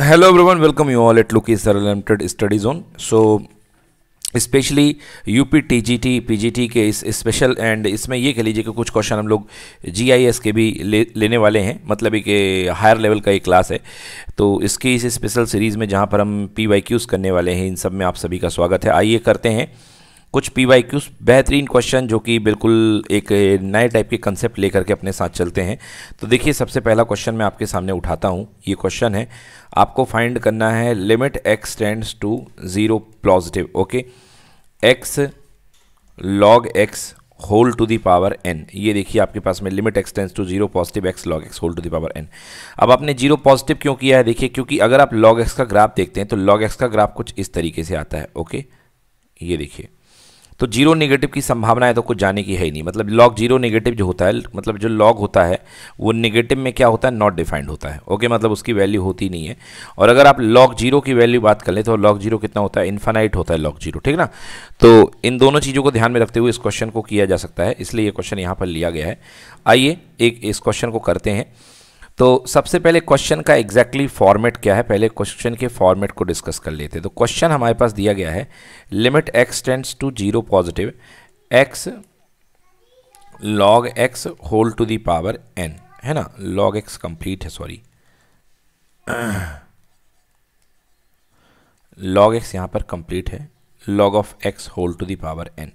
Everyone welcome you all at at Lukis limited study zone so specially U P T G T P G T के इस special and इसमें ये कह लीजिए कि कुछ क्वेश्चन हम लोग जी आई एस के भी ले लेने वाले हैं मतलब कि हायर लेवल का एक क्लास है तो इसकी इस स्पेशल सीरीज़ में जहाँ पर हम पी वाई क्यूज़ करने वाले हैं इन सब में आप सभी का स्वागत है आइए करते हैं कुछ पी वाई क्यूज बेहतरीन क्वेश्चन जो कि बिल्कुल एक नए टाइप के कंसेप्ट लेकर के अपने साथ चलते हैं तो देखिए सबसे पहला क्वेश्चन मैं आपके सामने उठाता हूँ ये क्वेश्चन है आपको फाइंड करना है limit x tends to zero positive okay x log x whole to the power n ये देखिए आपके पास में limit x to zero positive x log x whole to the power n अब आपने जीरो पॉजिटिव क्यों किया है देखिए क्योंकि अगर आप लॉग एक्स का ग्राफ देखते हैं तो लॉग एक्स का ग्राफ कुछ इस तरीके से आता है ओके ये देखिए तो जीरो नेगेटिव की संभावना है तो कुछ जाने की है ही नहीं मतलब लॉग जीरो नेगेटिव जो होता है मतलब जो लॉग होता है वो नेगेटिव में क्या होता है नॉट डिफाइंड होता है ओके मतलब उसकी वैल्यू होती नहीं है और अगर आप लॉग जीरो की वैल्यू बात कर लें तो लॉग जीरो कितना होता है इन्फानाइट होता है लॉग जीरो ठीक ना तो इन दोनों चीज़ों को ध्यान में रखते हुए इस क्वेश्चन को किया जा सकता है इसलिए ये क्वेश्चन यहाँ पर लिया गया है आइए एक इस क्वेश्चन को करते हैं तो सबसे पहले क्वेश्चन का एग्जैक्टली exactly फॉर्मेट क्या है पहले क्वेश्चन के फॉर्मेट को डिस्कस कर लेते हैं तो क्वेश्चन हमारे पास दिया गया है limit x tends to zero positive x log x whole to the power n है ना लॉग एक्स कंप्लीट है सॉरी लॉग एक्स यहां पर कंप्लीट है log of x whole to the power n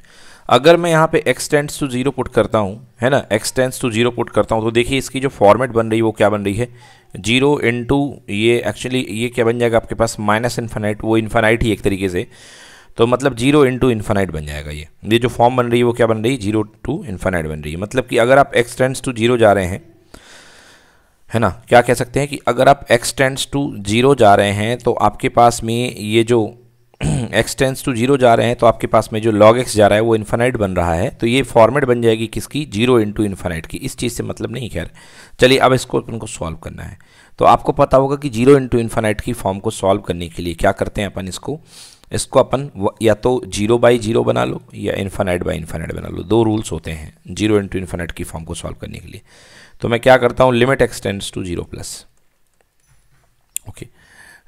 अगर मैं यहाँ पे एक्सटेंड्स टू जीरो पुट करता हूँ है ना एक्सटेंड्स टू जीरो पुट करता हूँ तो देखिए इसकी जो फॉर्मेट बन रही है वो क्या बन रही है जीरो इंटू ये एक्चुअली ये क्या बन जाएगा आपके पास माइनस इन्फानाइट वो इन्फानाइट ही एक तरीके से तो मतलब जीरो इंटू इन्फानाइट बन जाएगा ये ये जो फॉर्म बन रही है वो क्या बन रही है जीरो टू इन्फानाइट बन रही है मतलब कि अगर आप एक्सटेंड्स टू जीरो जा रहे हैं है ना क्या कह सकते हैं कि अगर आप एक्सटेंड्स टू जीरो जा रहे हैं तो आपके पास में ये जो एक्सटेंस टू जीरो जा रहे हैं तो आपके पास में जो लॉग एक्स जा रहा है वो इन्फानाइट बन रहा है तो ये फॉर्मेट बन जाएगी किसकी जीरो इंटू इन्फानाइट की इस चीज़ से मतलब नहीं खैर चलिए अब इसको अपन को सॉल्व करना है तो आपको पता होगा कि जीरो इंटू इन्फानाइट की फॉर्म को सॉल्व करने के लिए क्या करते हैं अपन इसको इसको अपन या तो जीरो बाई जीरो बना लो या इन्फानाइट बाई इन्फानाइट बना लो दो रूल्स होते हैं जीरो इंटू इन्फानाइट की फॉर्म को सॉल्व करने के लिए तो मैं क्या करता हूँ limit extends to zero plus okay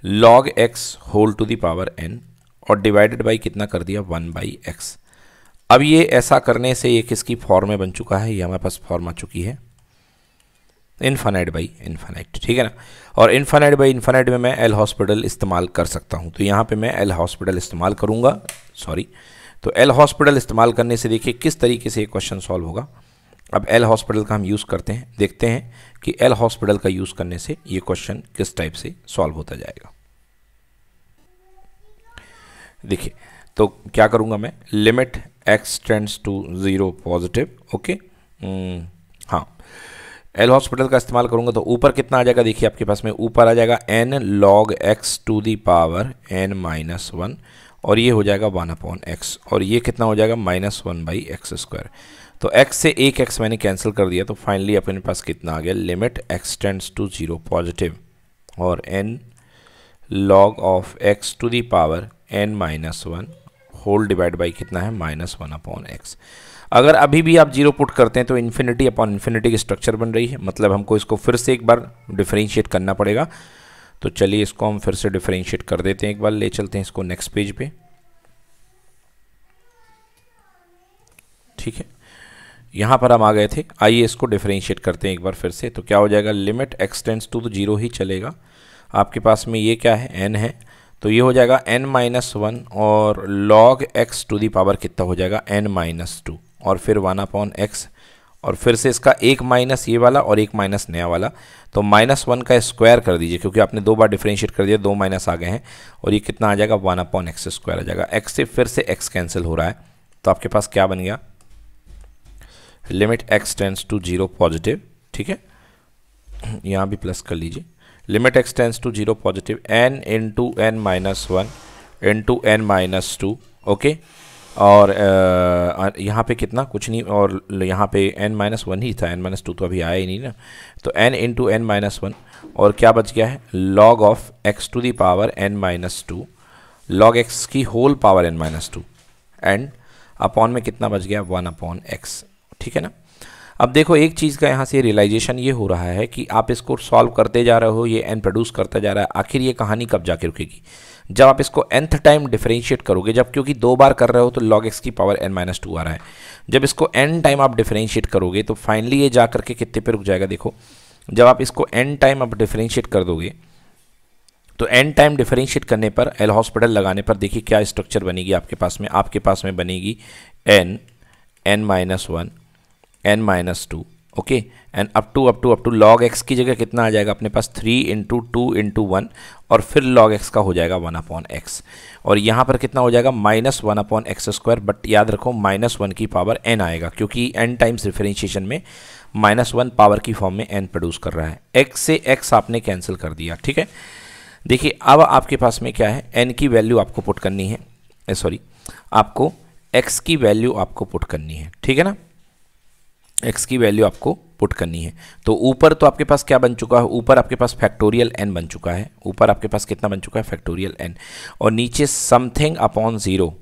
log x whole to power n और डिवाइडेड बाई कितना कर दिया वन बाई एक्स अब ये ऐसा करने से ये किसकी फॉर्म में बन चुका है ये हमारे पास फॉर्म आ चुकी है इन्फानाइट बाई इन्फानाइट ठीक है ना और इन्फानाइट बाई इन्फानाइट में मैं एल हॉस्पिटल इस्तेमाल कर सकता हूँ तो यहाँ पे मैं एल हॉस्पिटल इस्तेमाल करूँगा सॉरी तो एल हॉस्पिटल इस्तेमाल करने से देखिए किस तरीके से ये क्वेश्चन सॉल्व होगा अब एल हॉस्पिटल का हम यूज़ करते हैं देखते हैं कि एल हॉस्पिटल का यूज़ करने से ये क्वेश्चन किस टाइप से सॉल्व होता जाएगा देखिए तो क्या करूँगा मैं limit x tends to zero positive okay हाँ एल हॉस्पिटल का इस्तेमाल करूँगा तो ऊपर कितना आ जाएगा देखिए आपके पास में ऊपर आ जाएगा n log x to the power n minus one और ये हो जाएगा वन अपॉन एक्स और ये कितना हो जाएगा minus one by x square तो एक्स से एक एक्स मैंने कैंसिल कर दिया तो फाइनली अपने पास कितना आ गया limit x tends to zero positive और n log of x to the power n minus one whole divide by कितना है माइनस वन अपॉन एक्स अगर अभी भी आप जीरो पुट करते हैं तो इन्फिनिटी अपॉन इन्फिनिटी की स्ट्रक्चर बन रही है मतलब हमको इसको फिर से एक बार डिफ्रेंशिएट करना पड़ेगा तो चलिए इसको हम फिर से डिफ्रेंशिएट कर देते हैं एक बार ले चलते हैं इसको नेक्स्ट पेज पे ठीक है यहाँ पर हम आ गए थे आइए इसको डिफ्रेंशिएट करते हैं एक बार फिर से तो क्या हो जाएगा लिमिट एक्सटेंड्स टू तो जीरो ही चलेगा आपके पास में ये क्या है एन है तो ये हो जाएगा एन माइनस वन और log x to the power कितना हो जाएगा एन माइनस टू और फिर वन अपॉन एक्स और फिर से इसका एक माइनस ये वाला और एक माइनस नया वाला तो माइनस वन का स्क्वायर कर दीजिए क्योंकि आपने दो बार डिफ्रेंशिएट कर दिया दो माइनस आ गए हैं और ये कितना आ जाएगा वन अपॉन एक्स स्क्वायर आ जाएगा एक्स से फिर से एक्स कैंसिल हो रहा है तो आपके पास क्या बन गया limit x tends to zero positive ठीक है यहाँ भी प्लस कर लीजिए limit extends to zero positive n into n minus one into n minus two okay और यहाँ पे कितना कुछ नहीं और यहाँ पे एन माइनस वन ही था एन माइनस टू तो अभी आया ही नहीं ना तो n into n minus one और क्या बच गया है log of x to the power n minus two log x की whole power n minus two and upon में कितना बच गया वन अपॉन एक्स ठीक है ना अब देखो एक चीज़ का यहाँ से रियलाइजेशन ये हो रहा है कि आप इसको सॉल्व करते जा रहे हो ये एन प्रोड्यूस करता जा रहा है आखिर ये कहानी कब जाके रुकेगी जब आप इसको एंथ टाइम डिफरेंशिएट करोगे जब क्योंकि दो बार कर रहे हो तो लॉग एक्स की पावर एन माइनस टू आ रहा है जब इसको एन टाइम आप डिफरेंशिएट करोगे तो फाइनली ये जा करके कितने पे रुक जाएगा देखो जब आप इसको एन टाइम आप डिफरेंशिएट कर दोगे तो एंड टाइम डिफरेंशिएट करने पर एल हॉस्पिटल लगाने पर देखिए क्या स्ट्रक्चर बनेगी आपके पास में आपके पास में बनेगी n n minus one n minus two okay and up to up to up to log x की जगह कितना आ जाएगा अपने पास three into two into one और फिर लॉग एक्स का हो जाएगा वन अपॉन एक्स और यहाँ पर कितना हो जाएगा minus one upon x square but याद रखो माइनस वन की पावर एन आएगा क्योंकि एन टाइम्स रिफरेंशिएशन में माइनस वन पावर की फॉर्म में एन प्रोड्यूस कर रहा है एक्स से एक्स आपने कैंसिल कर दिया ठीक है देखिए अब आपके पास में क्या है एन की वैल्यू आपको पुट करनी है सॉरी eh, आपको एक्स की वैल्यू आपको पुट करनी है ठीक है ना एक्स की वैल्यू आपको पुट करनी है तो ऊपर तो आपके पास क्या बन चुका है ऊपर आपके पास फैक्टोरियल एन बन चुका है ऊपर आपके पास कितना बन चुका है फैक्टोरियल एन और नीचे something upon zero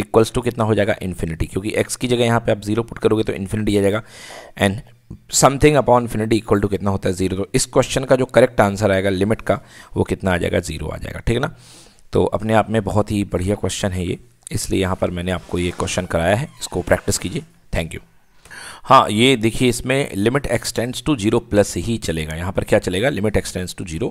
equals to कितना हो जाएगा इन्फिनिटी क्योंकि एक्स की जगह यहाँ पे आप जीरो पुट करोगे तो इन्फिनिटी आ जाएगा n something upon infinity equal to कितना होता है जीरो तो इस क्वेश्चन का जो करेक्ट आंसर आएगा लिमिट का वो कितना आ जाएगा जीरो आ जाएगा ठीक है ना तो अपने आप में बहुत ही बढ़िया क्वेश्चन है ये इसलिए यहाँ पर मैंने आपको ये क्वेश्चन कराया है इसको प्रैक्टिस कीजिए थैंक यू हाँ ये देखिए इसमें limit extends to zero plus ही चलेगा यहाँ पर क्या चलेगा limit extends to zero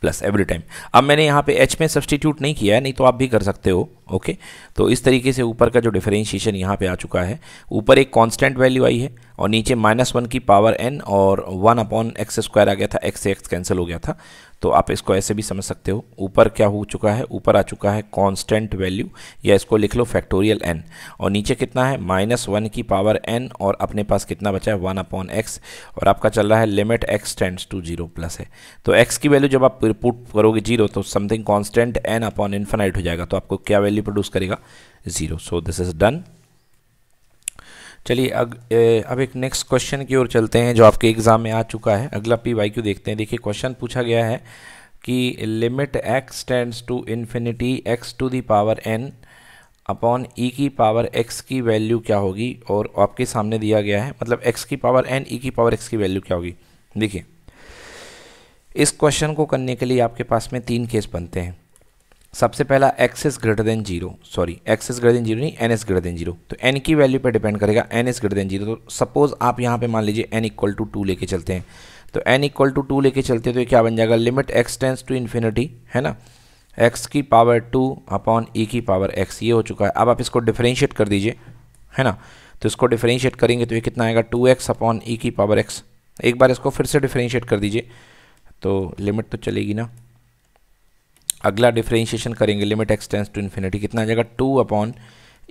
plus every time अब मैंने यहाँ पे एच में सब्सटीट्यूट नहीं किया है नहीं तो आप भी कर सकते हो ओके तो इस तरीके से ऊपर का जो डिफरेंशिएशन यहाँ पे आ चुका है ऊपर एक कांस्टेंट वैल्यू आई है और नीचे माइनस वन की पावर एन और वन अपॉन एक्स स्क्वायर आ गया था एक्स से एक्स कैंसिल हो गया था तो आप इसको ऐसे भी समझ सकते हो ऊपर क्या हो चुका है ऊपर आ चुका है कांस्टेंट वैल्यू या इसको लिख लो फैक्टोरियल एन और नीचे कितना है माइनस वन की पावर एन और अपने पास कितना बचा है वन अपॉन एक्स और आपका चल रहा है limit x tends to zero plus है तो एक्स की वैल्यू जब आप पुट करोगे जीरो तो something constant n upon infinite हो जाएगा तो आपको क्या वैल्यू प्रोड्यूस करेगा zero so this is done चलिए अग अब एक नेक्स्ट क्वेश्चन की ओर चलते हैं जो आपके एग्ज़ाम में आ चुका है अगला पी वाई क्यू देखते हैं देखिए क्वेश्चन पूछा गया है कि limit x tends to infinity x to the power n upon e की पावर एक्स की वैल्यू क्या होगी और आपके सामने दिया गया है मतलब एक्स की पावर एन ई की पावर एक्स की वैल्यू क्या होगी देखिए इस क्वेश्चन को करने के लिए आपके पास में तीन केस बनते हैं सबसे पहला x is greater than zero sorry x is greater than zero नहीं n is greater than zero तो एन की वैल्यू पर डिपेंड करेगा n is greater than zero तो सपोज आप यहाँ पे मान लीजिए एन इक्वल टू टू लेके चलते हैं तो एन इक्वल टू टू लेके चलते हैं तो क्या बन जाएगा limit x tends to infinity है ना एक्स की पावर टू अपॉन ई की पावर एक्स ये हो चुका है अब आप इसको डिफ्रेंशिएट कर दीजिए है ना तो इसको डिफ्रेंशिएट करेंगे तो ये कितना आएगा टू एक्स अपॉन ई की पावर एक्स एक बार इसको फिर से डिफ्रेंशिएट कर दीजिए तो लिमिट तो चलेगी ना अगला डिफ्रेंशिएशन करेंगे limit x tends to infinity कितना आ जाएगा टू अपॉन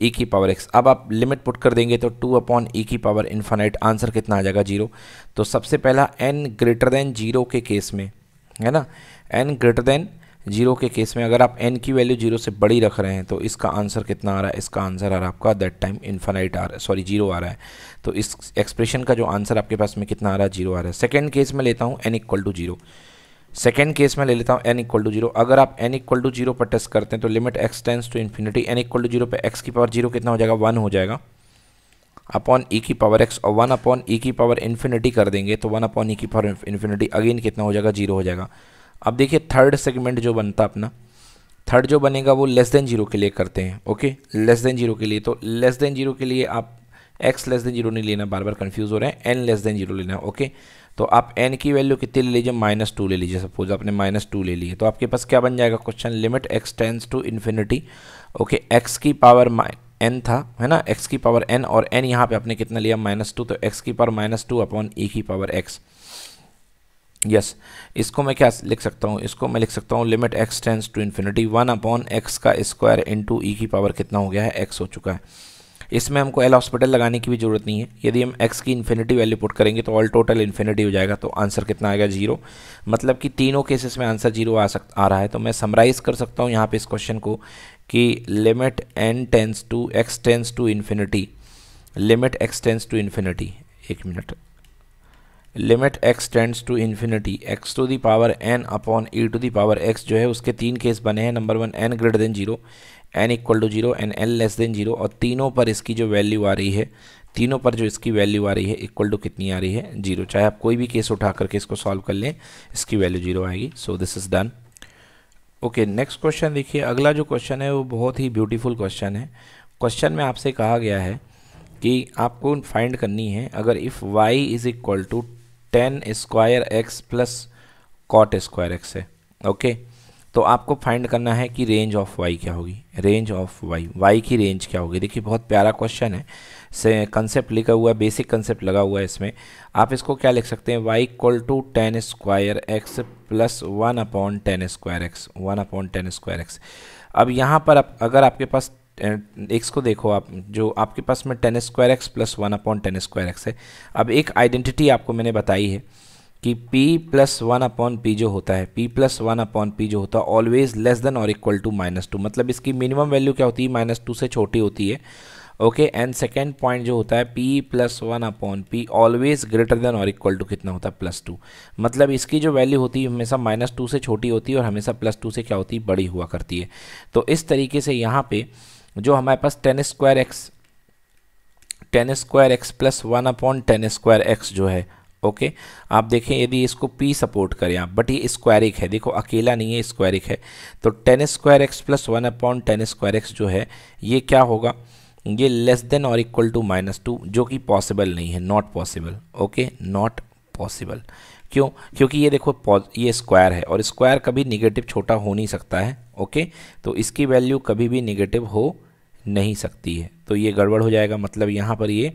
ई की पावर एक्स अब आप लिमिट पुट कर देंगे तो टू अपॉन ई की पावर इन्फानाइट आंसर कितना आ जाएगा जीरो तो सबसे पहला एन ग्रेटर देन जीरो के केस में है ना एन ग्रेटर देन जीरो के केस में अगर आप एन की वैल्यू जीरो से बड़ी रख रहे हैं तो इसका आंसर कितना आ रहा है इसका आंसर आ रहा है आपका दैट टाइम इन्फानाइट आ रहा है सॉरी जीरो आ रहा है तो इस एक्सप्रेशन का जो आंसर आपके पास में कितना आ रहा है जीरो आ रहा है सेकेंड केस में लेता हूँ n equal to zero second case में ले लेता हूँ एन इक्वल टू जीरो अगर आप एन इक्वल टू जीरो पर टेस्ट करते हैं तो limit x tends to infinity n equal to zero पर एक्स की पावर जीरो कितना हो जाएगा वन हो जाएगा अपॉन ई e की पावर एक्स और वन अपॉन ई e की पावर इन्फिनिटी कर देंगे तो वन अपॉन ई की पावर इन्फिनिटी अगेन कितना हो जाएगा जीरो हो जाएगा अब देखिए थर्ड सेगमेंट जो बनता अपना थर्ड जो बनेगा वो लेस देन जीरो के लिए करते हैं ओके लेस देन जीरो के लिए तो लेस देन जीरो के लिए आप एक्स लेस देन जीरो नहीं लेना बार बार कन्फ्यूज़ हो रहे हैं एन लेस देन जीरो लेना ओके तो आप एन की वैल्यू कितनी ले लीजिए माइनस टू ले लीजिए सपोज आपने माइनस टू ले ली तो आपके पास क्या बन जाएगा question limit x tends to infinity okay x की पावर एन था है ना एक्स की पावर एन और एन यहाँ पे आपने कितना लिया माइनस टू तो एक्स की power minus two upon e की पावर एक्स यस इसको मैं क्या लिख सकता हूँ इसको मैं लिख सकता हूँ limit x tends to infinity one upon x का स्क्वायर इंटू ई की पावर कितना हो गया है एक्स हो चुका है इसमें हमको एल हॉस्पिटल लगाने की भी ज़रूरत नहीं है यदि हम एक्स की इन्फिनिटी वैल्यू पुट करेंगे तो ऑल टोटल इन्फिनिटी हो जाएगा तो आंसर कितना आएगा जीरो मतलब कि तीनों केसेस में आंसर जीरो आ सक आ रहा है तो मैं समराइज़ कर सकता हूँ यहाँ पर इस क्वेश्चन को कि limit n tends to x tends to infinity limit x tends to infinity एक minute limit x tends to infinity x to the power n upon e to the power x जो है उसके तीन case बने हैं number one n greater than zero n equal to zero n n less than zero और तीनों पर इसकी जो वैल्यू आ रही है तीनों पर जो इसकी वैल्यू आ रही है इक्वल टू कितनी आ रही है जीरो चाहे आप कोई भी केस उठा करके इसको सॉल्व कर लें इसकी वैल्यू जीरो आएगी so this is done okay next question देखिए अगला जो क्वेश्चन है वो बहुत ही ब्यूटीफुल क्वेश्चन है क्वेश्चन में आपसे कहा गया है कि आपको फाइंड करनी है अगर if y is equal to tan square x plus cot square x है ओके okay? तो आपको फाइंड करना है कि रेंज ऑफ वाई क्या होगी रेंज ऑफ वाई वाई की रेंज क्या होगी देखिए बहुत प्यारा क्वेश्चन है से कंसेप्ट लिखा हुआ है बेसिक कंसेप्ट लगा हुआ है इसमें आप इसको क्या लिख सकते हैं y equal to tan square x plus one upon tan square x one upon tan square x अब यहाँ पर आप, अगर आपके पास एक्स को देखो आप जो आपके पास में tan square x plus one upon tan square x है अब एक आइडेंटिटी आपको मैंने बताई है कि p plus one upon p जो होता है p plus one upon p जो होता है ऑलवेज लेस देन और इक्वल टू माइनस टू मतलब इसकी मिनिमम वैल्यू क्या होती है माइनस टू से छोटी होती है ओके एंड सेकेंड पॉइंट जो होता है p plus one upon p always greater than और इक्वल टू कितना होता है प्लस टू मतलब इसकी जो वैल्यू होती है हमेशा माइनस टू से छोटी होती है और हमेशा प्लस टू से क्या होती है बड़ी हुआ करती है तो इस तरीके से यहाँ पे जो हमारे पास tan square x tan square x plus one upon tan square x जो है ओके आप देखें यदि इसको पी सपोर्ट करें आप बट ये स्क्वायरिक है देखो अकेला नहीं है स्क्वायरिक है तो tan square x plus one upon tan square x जो है ये क्या होगा ये लेस देन और इक्वल टू माइनस टू जो कि पॉसिबल नहीं है not possible okay not possible क्यों क्योंकि ये देखो ये स्क्वायर है और स्क्वायर कभी निगेटिव छोटा हो नहीं सकता है ओके तो इसकी वैल्यू कभी भी निगेटिव हो नहीं सकती है तो ये गड़बड़ हो जाएगा मतलब यहाँ पर ये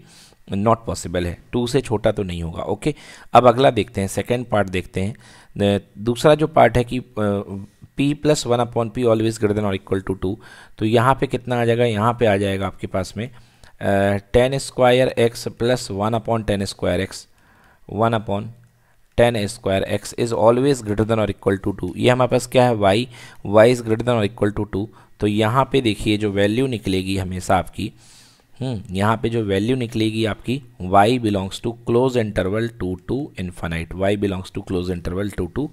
नॉट पॉसिबल है टू से छोटा तो नहीं होगा ओके अब अगला देखते हैं सेकेंड पार्ट देखते हैं दूसरा जो पार्ट है कि p plus one upon p always greater than और इक्वल टू टू तो यहाँ पे कितना आ जाएगा यहाँ पे आ जाएगा आपके पास में tan square x plus one upon tan square x one upon tan square x is always greater than और इक्वल टू टू ये हमारे पास क्या है y y is greater than और इक्वल टू टू तो यहाँ पे देखिए जो वैल्यू निकलेगी हमेशा आपकी हम्म, यहाँ पे जो वैल्यू निकलेगी आपकी y belongs to close interval two to infinite y belongs to close interval two to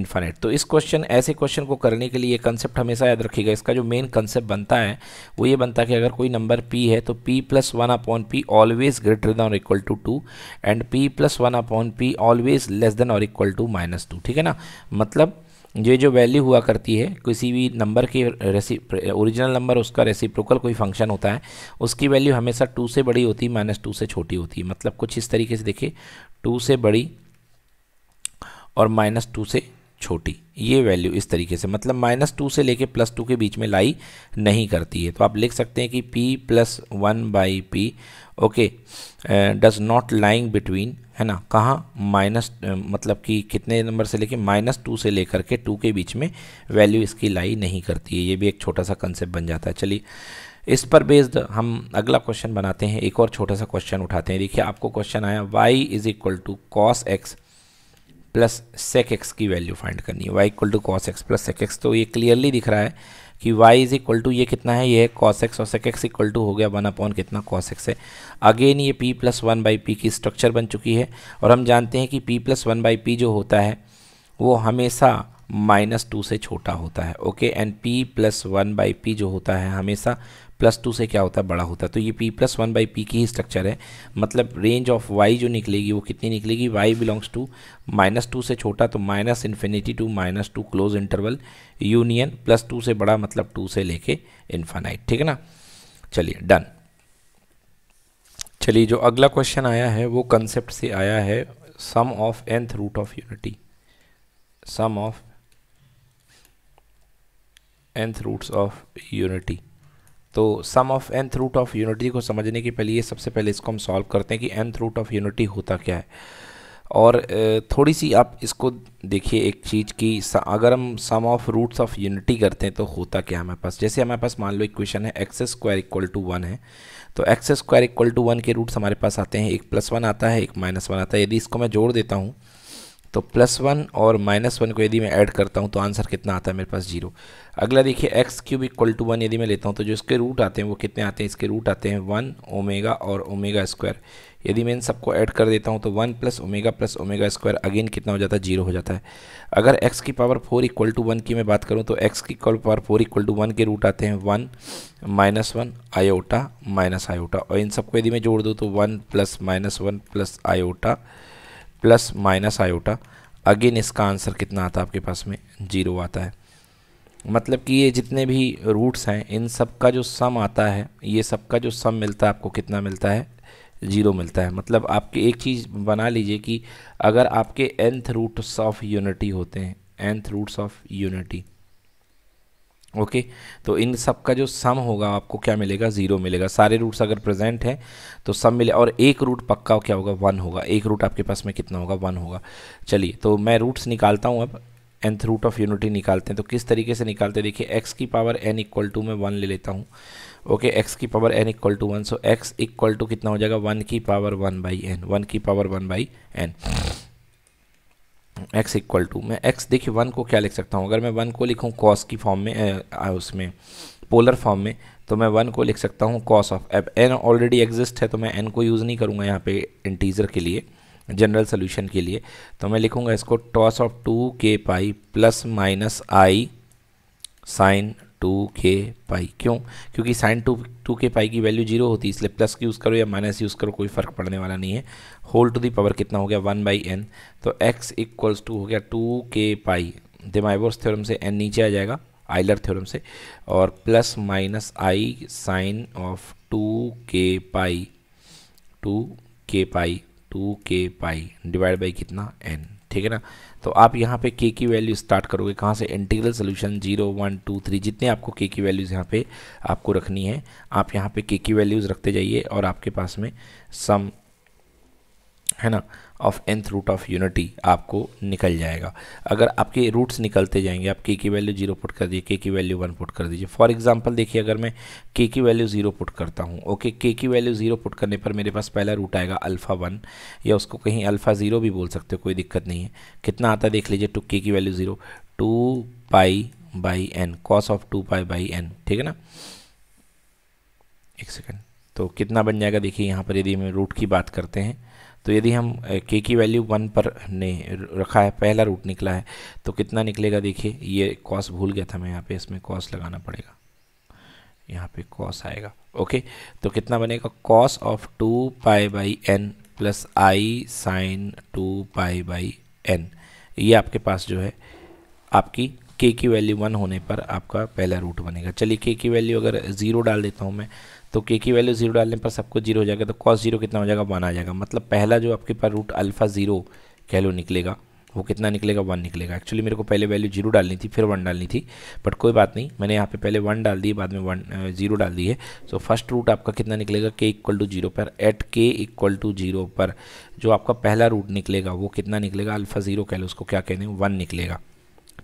infinite तो इस क्वेश्चन ऐसे क्वेश्चन को करने के लिए कंसेप्ट हमेशा याद रखिएगा इसका जो मेन कंसेप्ट बनता है वो ये बनता है कि अगर कोई नंबर p है तो p plus one upon p always greater than और equal to two and p plus one upon p always less than और इक्वल टू माइनस टू ठीक है ना मतलब ये जो वैल्यू हुआ करती है किसी भी नंबर की रेसी ओरिजिनल नंबर उसका रेसिप्रोकल कोई फंक्शन होता है उसकी वैल्यू हमेशा टू से बड़ी होती है माइनस टू से छोटी होती है मतलब कुछ इस तरीके से देखिए टू से बड़ी और माइनस टू से छोटी ये वैल्यू इस तरीके से मतलब माइनस टू से लेके प्लस टू के बीच में लाई नहीं करती है तो आप लिख सकते हैं कि p plus one by p okay does not lying between है ना कहाँ माइनस uh, मतलब कि कितने नंबर से लेके माइनस टू से लेकर के टू के बीच में वैल्यू इसकी लाई नहीं करती है ये भी एक छोटा सा कंसेप्ट बन जाता है चलिए इस पर बेस्ड हम अगला क्वेश्चन बनाते हैं एक और छोटा सा क्वेश्चन उठाते हैं देखिए आपको क्वेश्चन आया y is equal to cos x plus sec x की वैल्यू फाइंड करनी है y equal to cos x plus sec x तो ये क्लियरली दिख रहा है कि y इज इक्वल टू ये कितना है ये कॉस एक्स और सेक एक्स इक्वल टू हो गया वन अपॉन कितना कॉस एक्स है अगेन ये p plus one by p की स्ट्रक्चर बन चुकी है और हम जानते हैं कि p plus one by p जो होता है वो हमेशा माइनस टू से छोटा होता है okay and p plus one by p जो होता है हमेशा प्लस टू से क्या होता है बड़ा होता है तो ये p plus one by p की ही स्ट्रक्चर है मतलब रेंज ऑफ वाई जो निकलेगी वो कितनी निकलेगी y belongs to minus two से छोटा तो minus infinity to minus two close interval union plus two से बड़ा मतलब टू से लेके इन्फानाइट ठीक है ना चलिए डन चलिए जो अगला क्वेश्चन आया है वो कंसेप्ट से आया है sum of nth root of unity sum of nth roots of unity तो sum of nth root of unity को समझने के पहले ये सबसे पहले इसको हम सॉल्व करते हैं कि एंथ रूट ऑफ यूनिटी होता क्या है और थोड़ी सी आप इसको देखिए एक चीज़ की अगर हम sum of roots of unity करते हैं तो होता क्या हमारे पास जैसे हमारे पास मान लो इक्वेशन है x square equal to one है तो x square equal to one के रूट्स हमारे पास आते हैं एक प्लस वन आता है एक माइनस वन आता है यदि इसको मैं जोड़ देता हूँ तो प्लस वन और माइनस वन को यदि मैं ऐड करता हूँ तो आंसर कितना आता है मेरे पास जीरो अगला देखिए x cube equal to one यदि मैं लेता हूँ तो जो इसके रूट आते हैं वो कितने आते हैं इसके रूट आते हैं वन ओमेगा और ओमेगा स्क्वायर यदि मैं इन सबको ऐड कर देता हूँ तो one plus omega plus omega square again कितना हो जाता है जीरो हो जाता है अगर एक्स की power four equal to one की मैं बात करूँ तो एक्स की power four equal to one के रूट आते हैं one minus one iota minus iota और इन सबको यदि मैं जोड़ दूँ तो one plus minus one plus iota plus minus iota again इसका आंसर कितना आता है आपके पास में जीरो आता है मतलब कि ये जितने भी रूट्स हैं इन सब का जो सम आता है ये सब का जो सम मिलता है आपको कितना मिलता है ज़ीरो मिलता है मतलब आपके एक चीज़ बना लीजिए कि अगर आपके एंथ रूट्स ऑफ यूनिटी होते हैं nth roots of unity okay तो इन सब का जो सम होगा आपको क्या मिलेगा ज़ीरो मिलेगा सारे रूट्स अगर प्रेजेंट हैं तो सम मिले और एक रूट पक्का क्या होगा वन होगा एक रूट आपके पास में कितना होगा वन होगा चलिए तो मैं रूट्स निकालता हूँ अब एंथ रूट ऑफ यूनिटी निकालते हैं तो किस तरीके से निकालते हैं देखिए एक्स की पावर एन इक्वल टू मैं वन ले लेता हूँ ओके एक्स की power n equal to one so x equal to कितना हो जाएगा वन की power one by n one की power one by n x equal to मैं एक्स देखिए वन को क्या लिख सकता हूँ अगर मैं वन को लिखूँ कॉस की फॉर्म में आ, उसमें पोलर फॉर्म में तो मैं वन को लिख सकता हूँ कॉस ऑफ एब एन ऑलरेडी एग्जिस्ट है तो मैं एन को यूज़ नहीं करूँगा यहाँ पे इंटीजर के लिए जनरल सोल्यूशन के लिए तो मैं लिखूँगा इसको toss of two k pi plus minus i sine two k pi क्यों क्योंकि साइन टू टू के पाई की वैल्यू जीरो होती है इसलिए प्लस की यूज़ करो या माइनस यूज़ करो कोई फ़र्क पड़ने वाला नहीं है होल टू दी पावर कितना हो गया वन बाई एन तो एक्स इक्वल्स टू हो गया टू के पाई दिमाइवोर्स थ्योरम से एन नीचे आ जाएगा आइलर थ्योरम से और plus minus i sine of two k pi two k pi two k pi divide by कितना एन ठीक है ना तो आप यहाँ पे के की वैल्यू स्टार्ट करोगे कहाँ से integral solution zero one two three जितने आपको के की वैल्यूज़ यहाँ पे आपको रखनी है आप यहाँ पे के की वैल्यूज़ रखते जाइए और आपके पास में सम है ना of nth root of unity आपको निकल जाएगा अगर आपके रूट्स निकलते जाएंगे आप के की वैल्यू जीरो पुट कर दीजिए के की वैल्यू वन पुट कर दीजिए फॉर एग्जांपल देखिए अगर मैं के की वैल्यू ज़ीरो पुट करता हूँ ओके के की वैल्यू ज़ीरो पुट करने पर मेरे पास पहला रूट आएगा अल्फ़ा वन या उसको कहीं अल्फ़ा ज़ीरो भी बोल सकते हो कोई दिक्कत नहीं है कितना आता देख लीजिए टू के की value zero two pi by n cos of two pi by n ठीक है ना एक सेकेंड तो कितना बन जाएगा देखिए यहाँ पर यदि हम रूट की बात करते हैं तो यदि हम के की वैल्यू वन पर ने रखा है पहला रूट निकला है तो कितना निकलेगा देखिए ये कॉस भूल गया था मैं यहाँ पे इसमें कॉस लगाना पड़ेगा यहाँ पे कॉस आएगा ओके तो कितना बनेगा cos of two pi by n plus i sine two pi by n ये आपके पास जो है आपकी के की वैल्यू वन होने पर आपका पहला रूट बनेगा चलिए के की वैल्यू अगर ज़ीरो डाल देता हूँ मैं तो के की वैल्यू जीरो डालने पर सब कुछ जीरो हो जाएगा तो कॉस जीरो कितना हो जाएगा वन आ जाएगा मतलब पहला जो आपके पास रूट अल्फ़ा ज़ीरो कह लो निकलेगा वो कितना निकलेगा वन निकलेगा एक्चुअली मेरे को पहले वैल्यू जीरो डालनी थी फिर वन डालनी थी बट कोई बात नहीं मैंने यहाँ पे पहले वन डाल दी बाद में वन जीरो डाल दी है सो फर्स्ट रूट आपका कितना निकलेगा के इक्वल टू जीरो पर at k equal to zero पर जो आपका पहला रूट निकलेगा वो कितना निकलेगा अल्फ़ा ज़ीरो कह लो उसको क्या कहने वन निकलेगा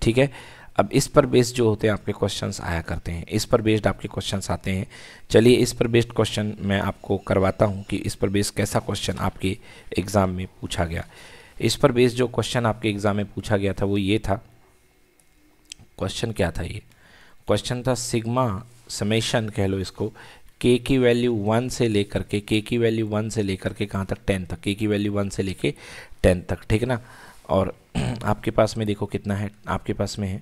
ठीक है अब इस पर बेस्ड जो होते हैं आपके क्वेश्चंस आया करते हैं इस पर बेस्ड आपके क्वेश्चंस आते हैं चलिए इस पर बेस्ड क्वेश्चन मैं आपको करवाता हूँ कि इस पर बेस्ड कैसा क्वेश्चन आपके एग्ज़ाम में पूछा गया इस पर बेस्ड जो क्वेश्चन आपके एग्ज़ाम में पूछा गया था वो ये था क्वेश्चन क्या था ये क्वेश्चन था सिग्मा समेशन कह लो इसको के की वैल्यू वन से लेकर के के की वैल्यू वन से लेकर के कहाँ तक टेन तक के की वैल्यू वन से लेके टेन तक ठीक ना और आपके पास में देखो कितना है आपके पास में है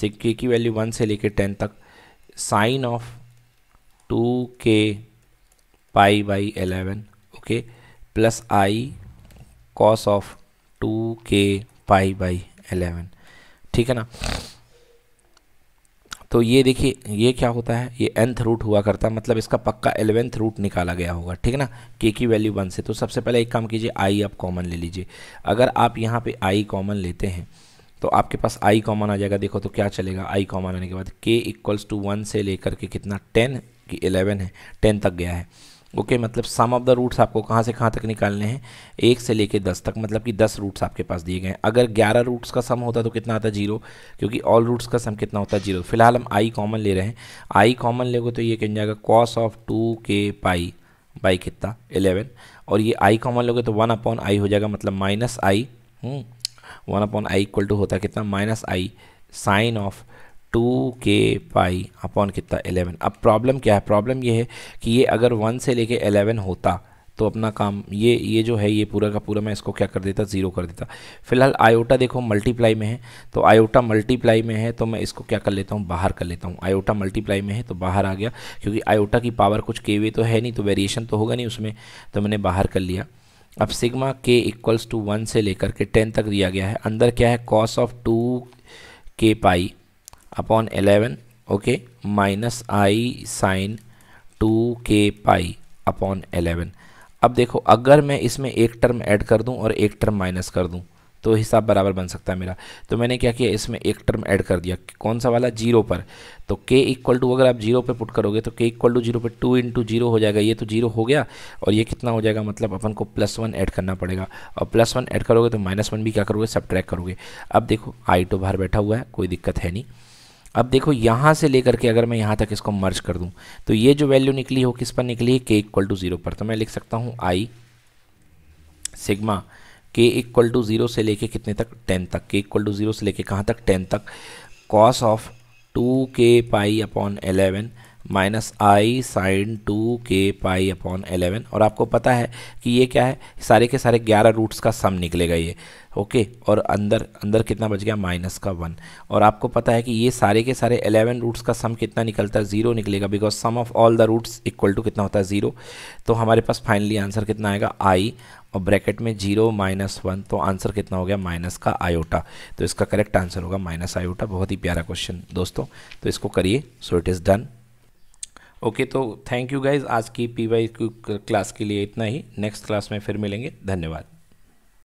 सिक्के की वैल्यू वन से लेकर टेन तक sign of two k pi by eleven okay plus i cos of two k pi by eleven ठीक है ना तो ये देखिए ये क्या होता है ये एंथ रूट हुआ करता है मतलब इसका पक्का एलेवेंथ रूट निकाला गया होगा ठीक है ना के की वैल्यू वन से तो सबसे पहले एक काम कीजिए आई आप कॉमन ले लीजिए अगर आप यहाँ पे आई कॉमन लेते हैं तो आपके पास आई कॉमन आ जाएगा देखो तो क्या चलेगा आई कॉमन आने के बाद के इक्वल्स टू वन से लेकर के कितना टेन कि एलेवन है टेन तक गया है ओके okay, मतलब सम ऑफ द रूट्स आपको कहाँ से कहाँ तक निकालने हैं एक से लेके दस तक मतलब कि दस रूट्स आपके पास दिए गए हैं अगर ग्यारह रूट्स का सम होता तो कितना आता जीरो क्योंकि ऑल रूट्स का सम कितना होता है जीरो फिलहाल हम आई कॉमन ले रहे हैं आई कॉमन लेगो तो ये कह जाएगा cos of two k pi by कितना एलेवन और ये आई कॉमन लोगे तो वन अपॉन आई हो जाएगा मतलब minus hmm. I one upon i equal to होता है कितना minus i sine of two k pi upon कितना एलेवन अब प्रॉब्लम क्या है प्रॉब्लम ये है कि ये अगर वन से लेके एलेवन होता तो अपना काम ये ये जो है ये पूरा का पूरा मैं इसको क्या कर देता ज़ीरो कर देता फिलहाल आयोटा देखो मल्टीप्लाई में है तो आयोटा मल्टीप्लाई में है तो मैं इसको क्या कर लेता हूँ बाहर कर लेता हूँ आयोटा मल्टीप्लाई में है तो बाहर आ गया क्योंकि आयोटा की पावर कुछ के वे तो है नहीं तो वेरिएशन तो होगा नहीं उसमें तो मैंने बाहर कर लिया अब सिग्मा के इक्वल्स टू वन से लेकर के टेन तक दिया गया है अंदर क्या है cos of two k pi upon eleven okay minus i sine two k pi upon eleven अब देखो अगर मैं इसमें एक टर्म ऐड कर दूं और एक टर्म माइनस कर दूं तो हिसाब बराबर बन सकता है मेरा तो मैंने क्या किया इसमें एक टर्म ऐड कर दिया कौन सा वाला जीरो पर तो k इक्वल टू अगर आप जीरो पे पुट करोगे तो k इक्वल टू जीरो पर टू इंटू जीरो हो जाएगा ये तो जीरो हो गया और ये कितना हो जाएगा मतलब अपन को प्लस वन ऐड करना पड़ेगा और प्लस वन ऐड करोगे तो माइनस वन भी क्या करोगे सब ट्रैक करोगे अब देखो आई तो बाहर बैठा हुआ है कोई दिक्कत है नहीं अब देखो यहाँ से लेकर के अगर मैं यहाँ तक इसको मर्ज कर दूँ तो ये जो वैल्यू निकली हो किस पर निकली है के इक्वल टू ज़ीरो पर तो मैं लिख सकता हूँ i sigma k equal to zero से लेके कितने तक टेन तक के इक्वल टू ज़ीरो से लेके कहाँ तक टेन तक cos of two k pi upon eleven minus i sine two k pi upon eleven और आपको पता है कि ये क्या है सारे के सारे ग्यारह रूट्स का सम निकलेगा ये ओके और अंदर अंदर कितना बच गया माइनस का वन और आपको पता है कि ये सारे के सारे एलेवन रूट्स का सम कितना निकलता है ज़ीरो निकलेगा because sum of all the roots equal to कितना होता है ज़ीरो तो हमारे पास फाइनली आंसर कितना आएगा आई और ब्रैकेट में जीरो माइनस वन तो आंसर कितना हो गया माइनस का आयोटा तो इसका करेक्ट आंसर होगा माइनस आयोटा बहुत ही प्यारा क्वेश्चन दोस्तों तो इसको करिए so it is done okay तो थैंक यू गाइज आज की पी वाई क्लास के लिए इतना ही नेक्स्ट क्लास में फिर मिलेंगे धन्यवाद